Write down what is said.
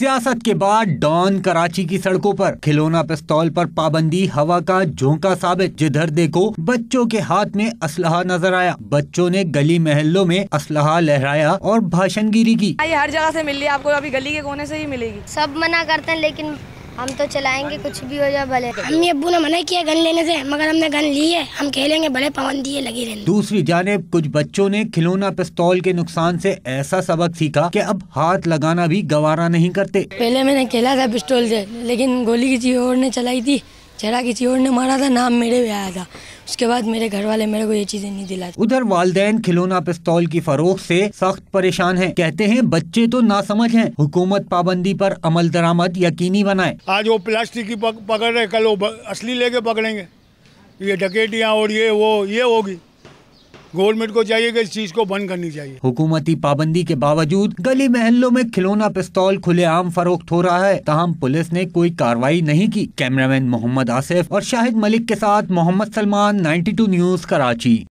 सियासत के बाद डॉन कराची की सड़कों पर खिलौना पिस्तौल पर पाबंदी हवा का झोंका साबित जिधर देखो बच्चों के हाथ में असलहा नजर आया बच्चों ने गली महल्लों में असलहा लहराया और भाषणगिरी की हर जगह से मिल रही है आपको अभी गली के कोने से ही मिलेगी सब मना करते हैं लेकिन हम तो चलाएंगे कुछ भी हो जाए भले हम अबू ने मना किया गन लेने से मगर हमने गन ली है हम खेलेंगे भले पवन है लगी रहने दूसरी जानब कुछ बच्चों ने खिलौना पिस्तौल के नुकसान से ऐसा सबक सीखा कि अब हाथ लगाना भी गवारा नहीं करते पहले मैंने खेला था पिस्तौल से लेकिन गोली किसी और ने चलाई थी चेहरा किसी और ने मारा था नाम मेरे भी आया था उसके बाद मेरे घर वाले मेरे को ये चीजें नहीं दिलाती उधर वाले खिलौना पिस्तौल की फरोख से सख्त परेशान हैं कहते हैं बच्चे तो ना समझ हैं हुकूमत पाबंदी पर अमल दरामद यकीनी बनाए आज वो प्लास्टिक की पकड़ रहे कल वो असली लेके पकड़ेंगे ये डकेटियाँ और ये वो ये होगी गवर्नमेंट को चाहिए कि इस चीज को बंद करनी चाहिए हुकूमती पाबंदी के बावजूद गली महलों में खिलौना पिस्तौल खुले आम फरोख्त हो रहा है तहम पुलिस ने कोई कार्रवाई नहीं की कैमरामैन मोहम्मद आसिफ और शाहिद मलिक के साथ मोहम्मद सलमान 92 न्यूज कराची